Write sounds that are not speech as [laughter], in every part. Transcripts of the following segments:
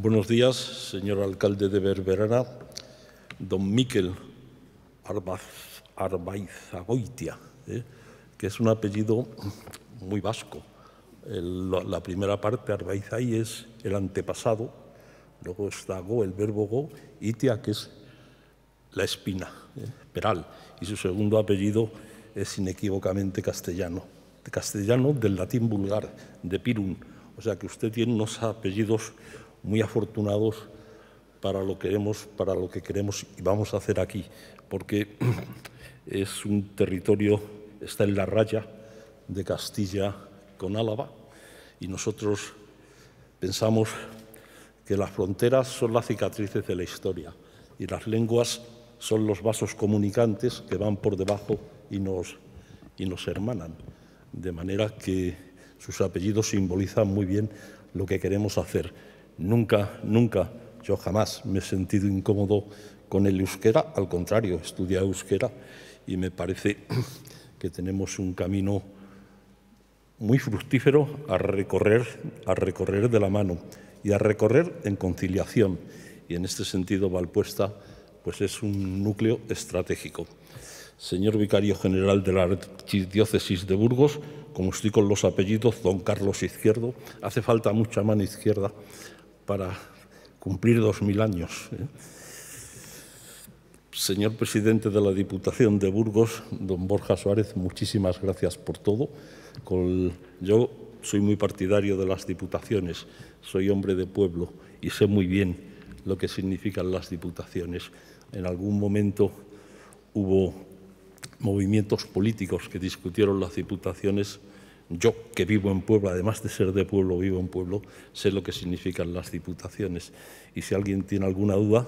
Buenos días, señor alcalde de Berberana, don Miquel Arbaizagoitia, eh, que es un apellido muy vasco. la primera parte, Arbaizai, es el antepasado, luego está go, el verbo go, itia, que es la espina, eh, peral, y su segundo apellido es inequívocamente castellano, castellano del latín vulgar, de pirum, o sea que usted tiene unos apellidos muy afortunados para lo que queremos, para lo que queremos y vamos a hacer aquí, porque [clears throat] es un territorio, está en la raya de Castilla con Álava y nosotros pensamos que las fronteras son las cicatrices de la historia y las lenguas son los vasos comunicantes que van por debajo y nos, y nos hermanan, de manera que sus apellidos simbolizan muy bien lo que queremos hacer. Nunca, nunca, yo jamás me he sentido incómodo con el euskera, al contrario, estudié euskera y me parece [clears throat] que tenemos un camino muy fructífero a recorrer, a recorrer de la mano y a recorrer en conciliación. Y en este sentido, Valpuesta pues es un núcleo estratégico. Señor Vicario General de la Archidiócesis de Burgos, como estoy con los apellidos, don Carlos Izquierdo, hace falta mucha mano izquierda para cumplir dos mil años. ¿eh? Señor presidente de la Diputación de Burgos, don Borja Suárez, muchísimas gracias por todo. yo soy muy partidario de las diputaciones, soy hombre de pueblo y sé muy bien lo que significan las diputaciones. En algún momento hubo movimientos políticos que discutieron las diputaciones yo, que vivo en pueblo, además de ser de pueblo, vivo en pueblo, sé lo que significan las diputaciones. Y si alguien tiene alguna duda,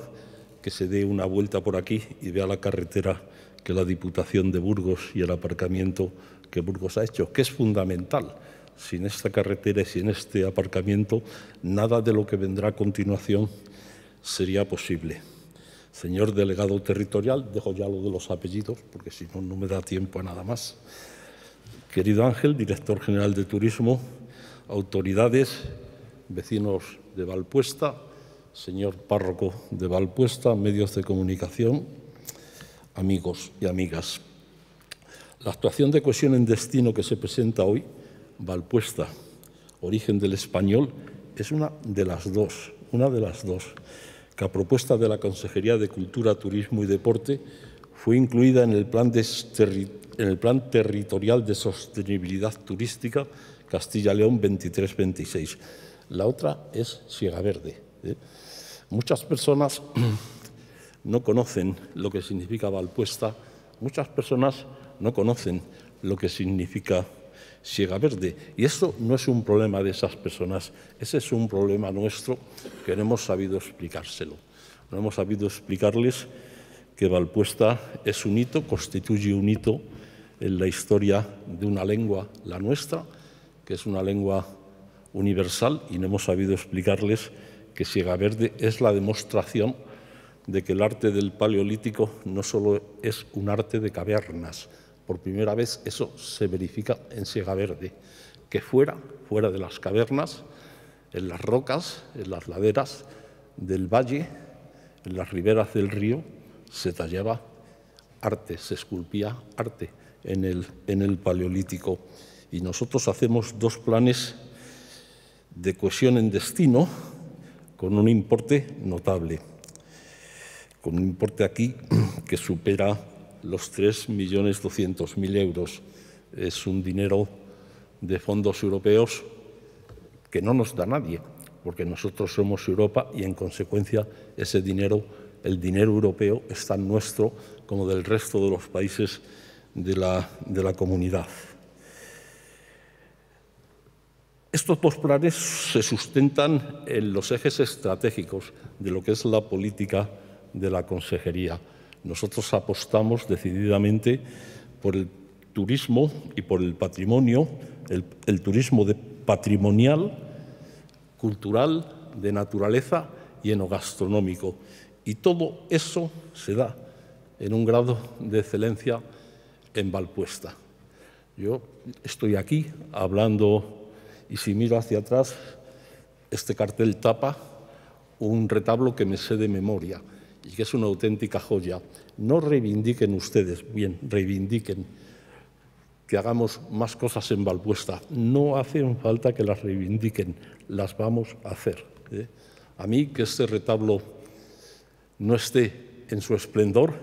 que se dé una vuelta por aquí y vea la carretera que la Diputación de Burgos y el aparcamiento que Burgos ha hecho, que es fundamental. Sin esta carretera y sin este aparcamiento, nada de lo que vendrá a continuación sería posible. Señor delegado territorial, dejo ya lo de los apellidos, porque si no, no me da tiempo a nada más. Querido Ángel, director general de Turismo, autoridades, vecinos de Valpuesta, señor párroco de Valpuesta, medios de comunicación, amigos y amigas. La actuación de cohesión en destino que se presenta hoy, Valpuesta, origen del español, es una de las dos, una de las dos, que a propuesta de la Consejería de Cultura, Turismo y Deporte fue incluida en el plan, territorial de sostenibilidad turística Castilla-León 23-26. La otra es Ciega Verde. ¿eh? Muchas personas [clears throat] no conocen lo que significa Valpuesta, muchas personas no conocen lo que significa Ciega Verde. Y eso no es un problema de esas personas, ese es un problema nuestro que no hemos sabido explicárselo. No hemos sabido explicarles que Valpuesta es un hito, constituye un hito en la historia de una lengua, la nuestra, que es una lengua universal y no hemos sabido explicarles que Siega Verde es la demostración de que el arte del paleolítico no solo es un arte de cavernas, por primera vez eso se verifica en Siega Verde, que fuera, fuera de las cavernas, en las rocas, en las laderas del valle, en las riberas del río, se tallaba arte, se esculpía arte en el, Paleolítico. Y nosotros hacemos dos planes de cohesión en destino con un importe notable, con un importe aquí [clears throat] que supera los 3.200.000 euros. Es un dinero de fondos europeos que no nos da nadie, porque nosotros somos Europa y en consecuencia ese dinero el dinero europeo es tan nuestro como del resto de los países de la, comunidad. Estos dos planes se sustentan en los ejes estratégicos de lo que es la política de la consejería. Nosotros apostamos decididamente por el turismo y por el patrimonio, el, turismo patrimonial, cultural, de naturaleza y enogastronómico. Y todo eso se da en un grado de excelencia en Valpuesta. Yo estoy aquí hablando y si miro hacia atrás, este cartel tapa un retablo que me sé de memoria y que es una auténtica joya. No reivindiquen ustedes, bien, reivindiquen que hagamos más cosas en Valpuesta. No hace falta que las reivindiquen, las vamos a hacer. ¿eh? A mí que este retablo no esté en su esplendor,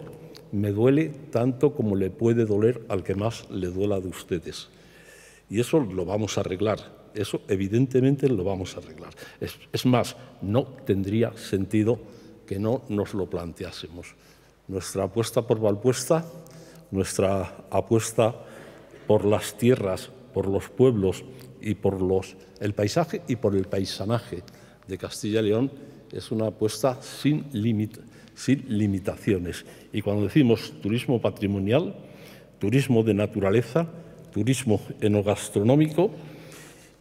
me duele tanto como le puede doler al que más le duela de ustedes. Y eso lo vamos a arreglar, eso evidentemente lo vamos a arreglar. Es, más, no tendría sentido que no nos lo planteásemos. Nuestra apuesta por Valpuesta, nuestra apuesta por las tierras, por los pueblos y por los, el paisaje y por el paisanaje de Castilla y León es una apuesta sin, sin limitaciones. Y cuando decimos turismo patrimonial, turismo de naturaleza, turismo enogastronómico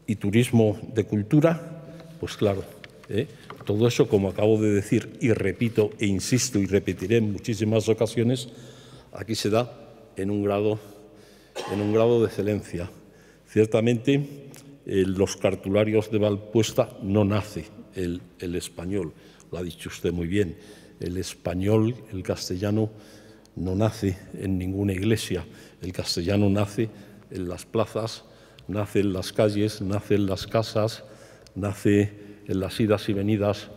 y turismo de cultura, pues claro, ¿eh? todo eso, como acabo de decir y repito e insisto y repetiré en muchísimas ocasiones, aquí se da en un grado, en un grado de excelencia. Ciertamente, los cartularios de Valpuesta no nacen el, español. Lo ha dicho usted muy bien, el español, el castellano, no nace en ninguna iglesia, el castellano nace en las plazas, nace en las calles, nace en las casas, nace en las idas y venidas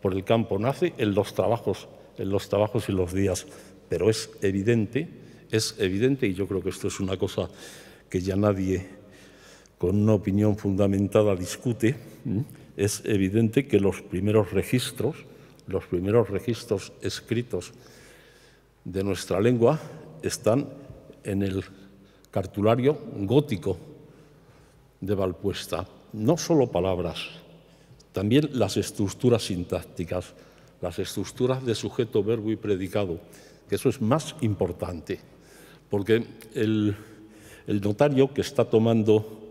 por el campo, nace en los trabajos, en los trabajos y los días. Pero es evidente, es evidente, y yo creo que esto es una cosa que ya nadie con una opinión fundamentada discute, es evidente que los primeros registros, los primeros registros escritos de nuestra lengua están en el cartulario gótico de Valpuesta. No solo palabras, también las estructuras sintácticas, las estructuras de sujeto, verbo y predicado, que eso es más importante, porque el, el notario que está tomando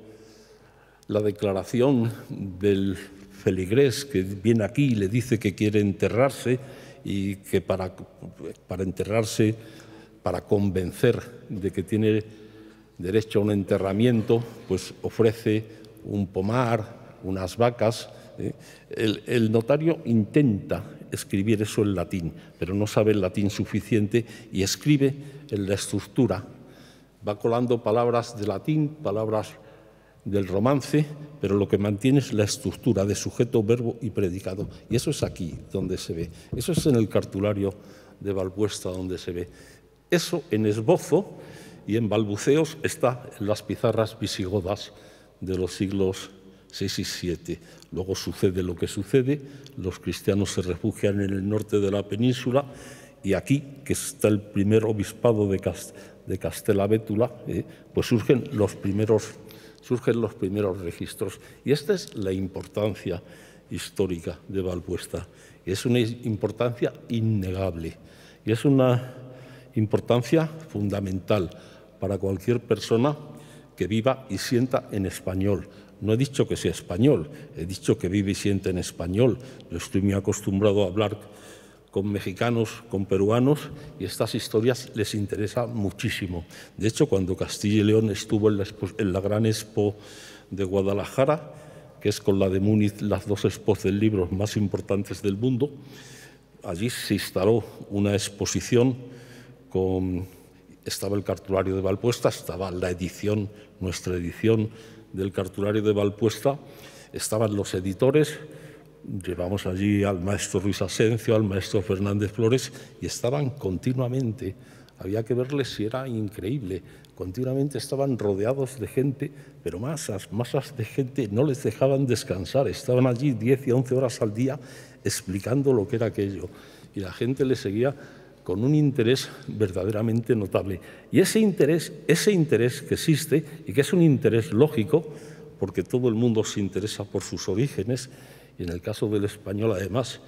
la declaración del feligrés que viene aquí y le dice que quiere enterrarse y que para, para enterrarse, para convencer de que tiene derecho a un enterramiento, pues ofrece un pomar, unas vacas. ¿eh? El, el notario intenta escribir eso en latín, pero no sabe el latín suficiente y escribe en la estructura. Va colando palabras de latín, palabras del romance, pero lo que mantiene es la estructura de sujeto, verbo y predicado. Y eso es aquí donde se ve. Eso es en el cartulario de Valpuesta donde se ve. Eso en esbozo y en balbuceos está en las pizarras visigodas de los siglos VI y VII. Luego sucede lo que sucede, los cristianos se refugian en el norte de la península y aquí, que está el primer obispado de, Cast eh, pues surgen los primeros surgen los primeros registros. Y esta es la importancia histórica de Valpuesta. Es una importancia innegable y es una importancia fundamental para cualquier persona que viva y sienta en español. No he dicho que sea español, he dicho que vive y siente en español. estoy muy acostumbrado a hablar con mexicanos, con peruanos, y estas historias les interesa muchísimo. De hecho, cuando Castilla y León estuvo en la, Gran Expo de Guadalajara, que es con la de Múnich las dos expos del libros más importantes del mundo, allí se instaló una exposición con... Estaba el cartulario de Valpuesta, estaba la edición, nuestra edición del cartulario de Valpuesta, estaban los editores, llevamos allí al maestro Luis Asencio, al maestro Fernández Flores, y estaban continuamente, había que verles si era increíble, continuamente estaban rodeados de gente, pero masas, masas de gente, no les dejaban descansar, estaban allí 10 y 11 horas al día explicando lo que era aquello, y la gente les seguía con un interés verdaderamente notable. Y ese interés, ese interés que existe, y que es un interés lógico, porque todo el mundo se interesa por sus orígenes, y en el caso del español, además,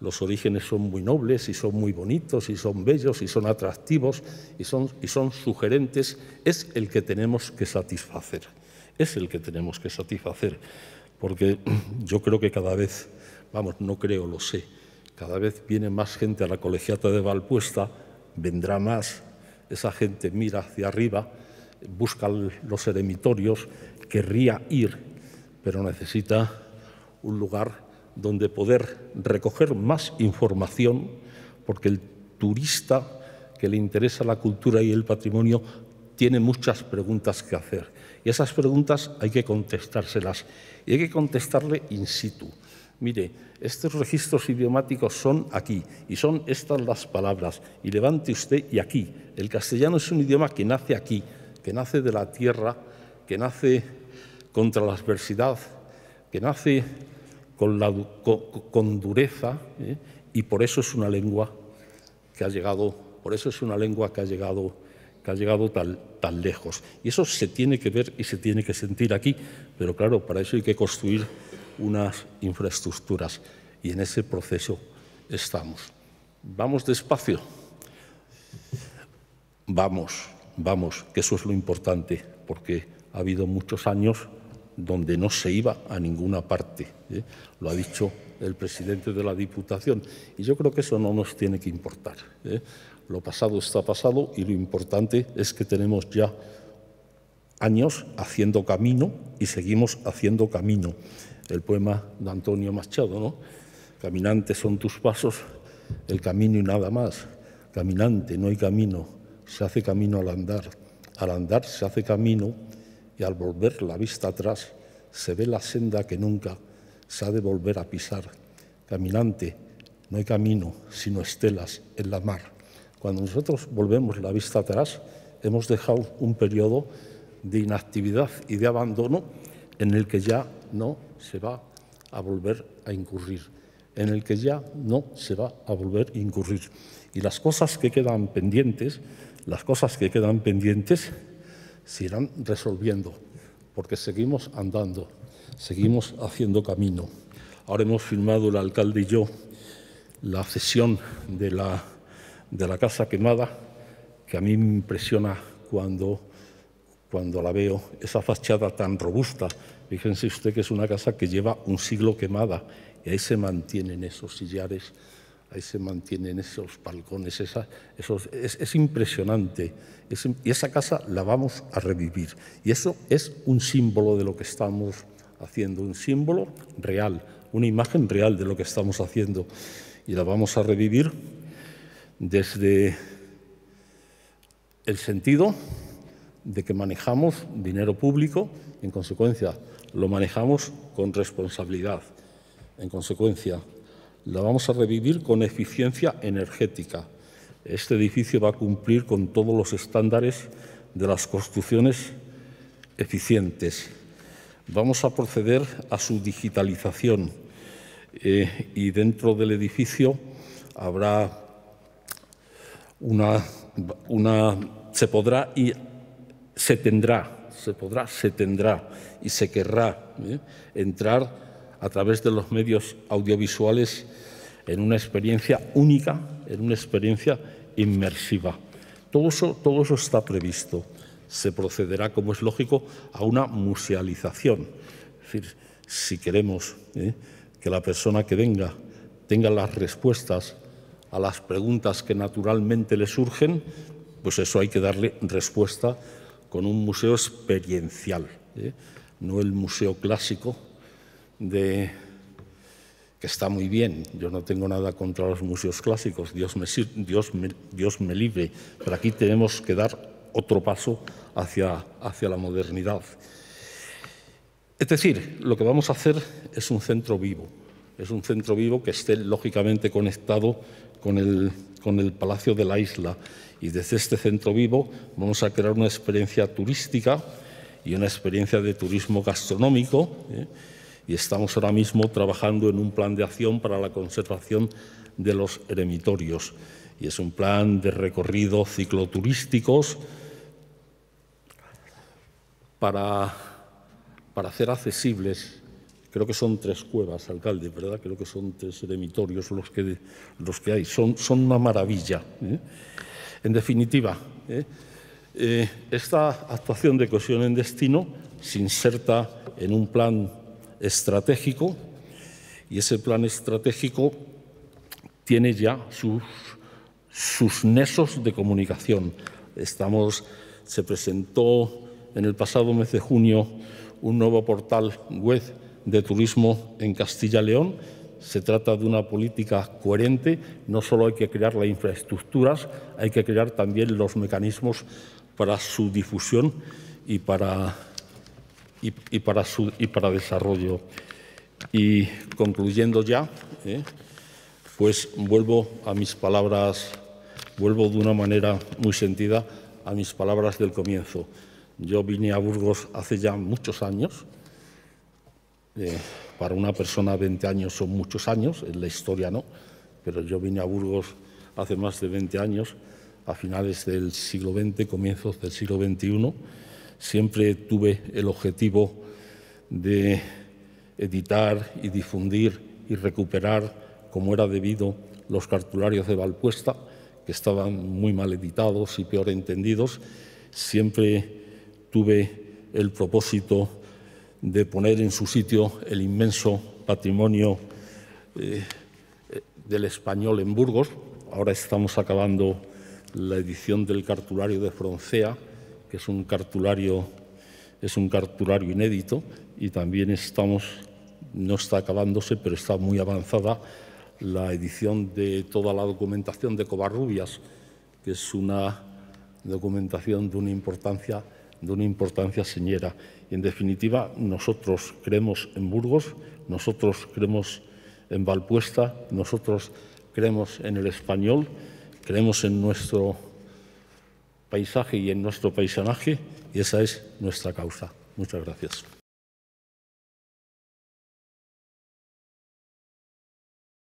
los orígenes son muy nobles y son muy bonitos y son bellos y son atractivos y son, y son sugerentes, es el que tenemos que satisfacer. Es el que tenemos que satisfacer. Porque [clears throat] yo creo que cada vez, vamos, no creo, lo sé, cada vez viene más gente a la colegiata de Valpuesta, vendrá más, esa gente mira hacia arriba, busca los eremitorios, querría ir, pero necesita un lugar donde poder recoger más información, porque el turista que le interesa la cultura y el patrimonio tiene muchas preguntas que hacer. Y esas preguntas hay que contestárselas. Y hay que contestarle in situ. Mire, estos registros idiomáticos son aquí y son estas las palabras. Y levante usted y aquí. El castellano es un idioma que nace aquí, que nace de la tierra, que nace contra la adversidad, que nace con, dureza ¿eh? y por eso es una lengua que ha llegado, por eso es una lengua que ha llegado, que ha llegado tan, tan lejos. Y eso se tiene que ver y se tiene que sentir aquí, pero claro, para eso hay que construir unas infraestructuras y en ese proceso estamos. Vamos despacio. Vamos, vamos, que eso es lo importante, porque ha habido muchos años donde no se iba a ninguna parte. ¿eh? Lo ha dicho el presidente de la Diputación y yo creo que eso no nos tiene que importar. ¿eh? Lo pasado está pasado y lo importante es que tenemos ya años haciendo camino y seguimos haciendo camino. El poema de Antonio Machado, ¿no? Caminante son tus pasos, el camino y nada más. Caminante, no hay camino, se hace camino al andar. Al andar se hace camino y al volver la vista atrás se ve la senda que nunca se ha de volver a pisar. Caminante, no hay camino, sino estelas en la mar. Cuando nosotros volvemos la vista atrás, hemos dejado un periodo de inactividad y de abandono en el que ya no se va a volver a incurrir, en el que ya no se va a volver a incurrir. Y las cosas que quedan pendientes, las cosas que quedan pendientes se irán resolviendo, porque seguimos andando, seguimos haciendo camino. Ahora hemos firmado el alcalde y yo la cesión de la, de la casa quemada, que a mí me impresiona cuando, cuando la veo, esa fachada tan robusta. Fíjense usted que es una casa que lleva un siglo quemada y ahí se mantienen esos sillares ahí se mantienen esos balcones, es, impresionante. y esa casa la vamos a revivir. Y eso es un símbolo de lo que estamos haciendo, un símbolo real, una imagen real de lo que estamos haciendo. Y la vamos a revivir desde el sentido de que manejamos dinero público, en consecuencia, lo manejamos con responsabilidad. En consecuencia, la vamos a revivir con eficiencia energética. Este edificio va a cumplir con todos los estándares de las construcciones eficientes. Vamos a proceder a su digitalización eh, y dentro del edificio habrá una, una se podrá y se tendrá, se podrá, se tendrá y se querrá eh, entrar a través de los medios audiovisuales en una experiencia única, en una experiencia inmersiva. Todo eso, todo eso está previsto. Se procederá, como es lógico, a una musealización. Es decir, si queremos ¿eh? que la persona que venga tenga las respuestas a las preguntas que naturalmente le surgen, pues eso hay que darle respuesta con un museo experiencial, ¿eh? no el museo clásico de que está muy bien, yo no tengo nada contra los museos clásicos, Dios me, Dios Dios me libre, pero aquí tenemos que dar otro paso hacia, hacia la modernidad. Es decir, lo que vamos a hacer es un centro vivo, es un centro vivo que esté lógicamente conectado con el, con el Palacio de la Isla y desde este centro vivo vamos a crear una experiencia turística y una experiencia de turismo gastronómico. ¿eh? y estamos ahora mismo trabajando en un plan de acción para la conservación de los eremitorios. Y es un plan de recorrido cicloturísticos para, para hacer accesibles creo que son tres cuevas, alcalde, ¿verdad? Creo que son tres eremitorios los que, los que hay. Son, son una maravilla. ¿eh? En definitiva, ¿eh? Eh, esta actuación de cohesión en destino se inserta en un plan estratégico y ese plan estratégico tiene ya sus, sus de comunicación. Estamos, se presentó en el pasado mes de junio un nuevo portal web de turismo en Castilla y León. Se trata de una política coherente, no solo hay que crear las infraestructuras, hay que crear también los mecanismos para su difusión y para y, para, y para desarrollo. Y concluyendo ya, ¿eh? pues vuelvo a mis palabras, vuelvo de una manera muy sentida a mis palabras del comienzo. Yo vine a Burgos hace ya muchos años. Eh, para una persona 20 años son muchos años, en la historia no, pero yo vine a Burgos hace más de 20 años, a finales del siglo XX, comienzos del siglo XXI siempre tuve el objetivo de editar y difundir y recuperar, como era debido, los cartularios de Valpuesta, que estaban muy mal editados y peor entendidos. Siempre tuve el propósito de poner en su sitio el inmenso patrimonio eh, del español en Burgos. Ahora estamos acabando la edición del cartulario de Froncea, que es un cartulario, es un cartulario inédito y también estamos, no está acabándose, pero está muy avanzada la edición de toda la documentación de Covarrubias, que es una documentación de una importancia, de una importancia señera. Y en definitiva, nosotros creemos en Burgos, nosotros creemos en Valpuesta, nosotros creemos en el español, creemos en nuestro paisaje y en nuestro paisanaje, y esa es nuestra causa. Muchas gracias.